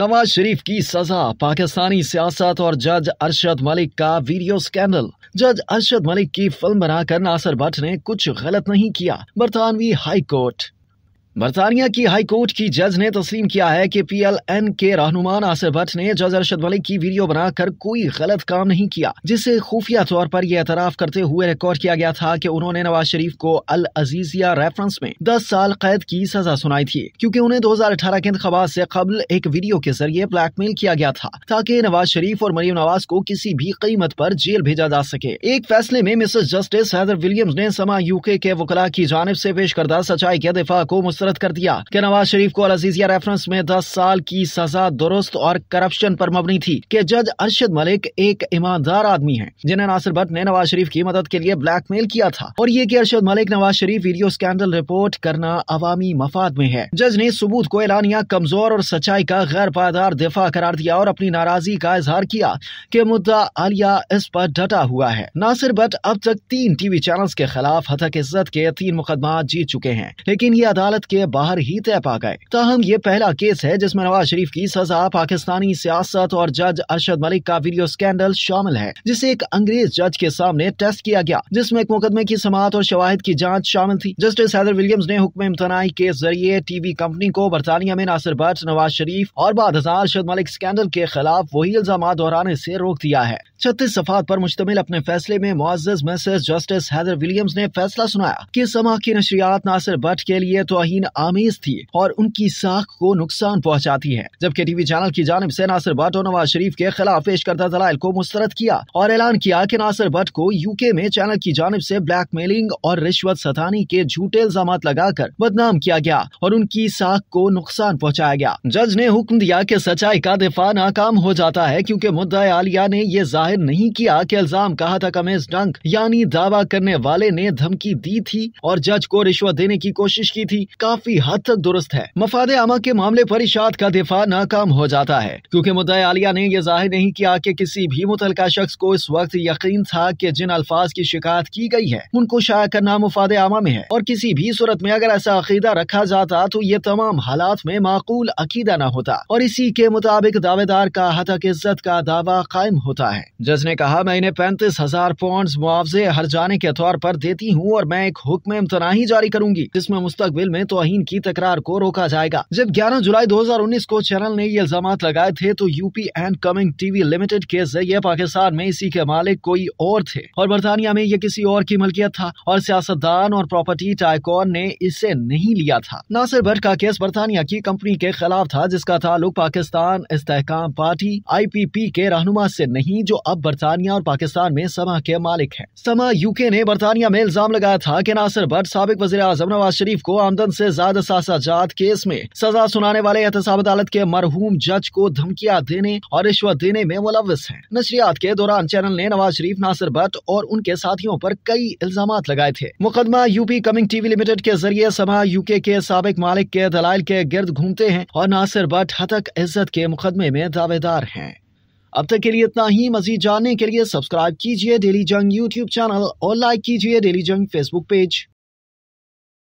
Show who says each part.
Speaker 1: नवाज शरीफ की सजा पाकिस्तानी सियासत और जज अरशद मलिक का वीडियो स्कैंडल जज अरशद मलिक की फिल्म बनाकर नासर भट्ट ने कुछ गलत नहीं किया बरतानवी हाई कोर्ट बरतानिया की हाई कोर्ट की जज ने तस्लीम किया है कि पीएलएन के रहनुमान आसिर भट्ट ने जज अरशद मलिक की वीडियो बनाकर कोई गलत काम नहीं किया जिसे खुफिया तौर पर यह एतराफ करते हुए रिकॉर्ड किया गया था कि उन्होंने नवाज शरीफ को अल अजीजिया रेफरेंस में 10 साल कैद की सजा सुनाई थी क्योंकि उन्हें 2018 के इंतबात से कबल एक वीडियो के जरिए ब्लैकमेल किया गया था ताकि नवाज शरीफ और मरीम नवाज को किसी भी कीमत आरोप जेल भेजा जा सके एक फैसले में मिसेस जस्टिस हैदर विलियम्स ने समा यूके के वकला की जानब ऐसी पेश करदा सच्चाई के दिफा को मुस्तरद कर दिया के नवाज शरीफ को अल अजीजिया रेफरेंस में दस साल की सजा दुरुस्त और करप्शन पर मबनी थी के जज अरशद मलिक एक ईमानदार आदमी है जिन्हें नासिर भट्ट ने नवाज शरीफ की मदद के लिए ब्लैकमेल किया था और ये की Arshad Malik Nawaz Sharif video scandal report करना अवामी मफाद में है जज ने सबूत को एलानिया कमजोर और सच्चाई का गैर पायदार दिफा करार दिया और अपनी नाराजगी का इजहार किया के मुद्दा आलिया इस पर डटा हुआ है नासिर भट्ट अब तक तीन टीवी चैनल के खिलाफ हथक इज्जत के तीन मुकदमा जीत चुके हैं लेकिन ये अदालत के बाहर ही तय पा गए तहम ये पहला केस है जिसमें नवाज शरीफ की सजा पाकिस्तानी सियासत और जज अरशद मलिक का वीडियो स्कैंडल शामिल है जिसे एक अंग्रेज जज के सामने टेस्ट किया गया जिसमे एक मुकदमे की समात और शवाहिद की जाँच शामिल थी जस्टिस हैदर विलियम्स ने हुक्म इम्तनाई के जरिए टीवी कंपनी को बरतानिया में नासिर भट्ट नवाज शरीफ और बाद हजार अरशद मलिक स्कैंडल के खिलाफ वही इल्जाम दोहराने ऐसी रोक दिया है छत्तीस सफात पर मुश्तमिल अपने फैसले में मुआजिज मैसेज जस्टिस हैदर विलियम्स ने फैसला सुनाया कि समा की नशरियात नासिर भट्ट के लिए तोहन तोहिन आमेज थी और उनकी साख को नुकसान पहुंचाती है जबकि टीवी चैनल की जानब ऐसी नासिर भट्ट और नवाज शरीफ के खिलाफ पेश करता दलाल को मुस्तरद किया और ऐलान किया की नासिर भट्ट को यूके में चैनल की जानब ऐसी ब्लैकमेलिंग और रिश्वत सतानी के झूठे इल्जाम लगाकर बदनाम किया गया और उनकी साख को नुकसान पहुँचाया गया जज ने हुक्म दिया की सच्चाई का दिफा नाकाम हो जाता है क्यूँकी मुद्दा आलिया ने यह जाहिर नहीं किया की इल्जाम कहा था कमेज डंक यानी दावा करने वाले ने धमकी दी थी और जज को रिश्वत देने की कोशिश की थी काफी हद तक दुरुस्त है मफाद आमा के मामले पर इशाद का दिफा नाकाम हो जाता है क्योंकि मुद्दा आलिया ने यह जाहिर नहीं किया कि किसी भी मुतल शख्स को इस वक्त यकीन था कि जिन अल्फाज की शिकायत की गई है उनको शाया करना मुफाद आमा में है और किसी भी सूरत में अगर ऐसा अकीदा रखा जाता तो ये तमाम हालात में माकूल अकीदा न होता और इसी के मुताबिक दावेदार का हतक इज्जत का दावा कायम होता है जज ने कहा मैं इन्हें पैंतीस हजार पौंड मुआवजे हर जाने के तौर पर देती हूँ और मैं एक हुक्म इम्तनाही जारी करूंगी जिसमें मुस्तबिल में तो तोहिन की तकरार को रोका जाएगा जब 11 जुलाई 2019 को चैनल ने ये इल्जाम लगाए थे तो UP and coming TV limited के जरिए पाकिस्तान में इसी के मालिक कोई और थे और बरतानिया में ये किसी और की मलकियत था और सियासतदान और प्रॉपर्टी टाइकॉन ने इसे नहीं लिया था नासिर भट्ट का केस बरतानिया की कंपनी के खिलाफ था जिसका ताल्लुक पाकिस्तान इस्तेकाम पार्टी आई के रहनुमा ऐसी नहीं जो अब बरतानिया और पाकिस्तान में समा के मालिक है समा यूके ने बरतानिया में इल्जाम लगाया था की नासिर भट्ट सबक वजी आजम नवाज शरीफ को आमदन ऐसी शहजाद सासाजाद केस में सजा सुनाने वाले एहतसाब अदालत के मरहूम जज को धमकिया देने और रिश्वत देने में मुलविस है नशरियात के दौरान चैनल ने नवाज शरीफ नासिर भट्ट और उनके साथियों पर कई इल्जाम लगाए थे मुकदमा यूपी कमिंग टीवी लिमिटेड के जरिए सभा यूके के सबक मालिक के दलाल के गिर्द घूमते हैं और नासिर भट्ट हतक इज्जत के मुकदमे में दावेदार हैं अब तक के लिए इतना ही मजीद जानने के लिए सब्सक्राइब कीजिए डेली जंग यूट्यूब चैनल और लाइक कीजिए डेली जंग फेसबुक पेज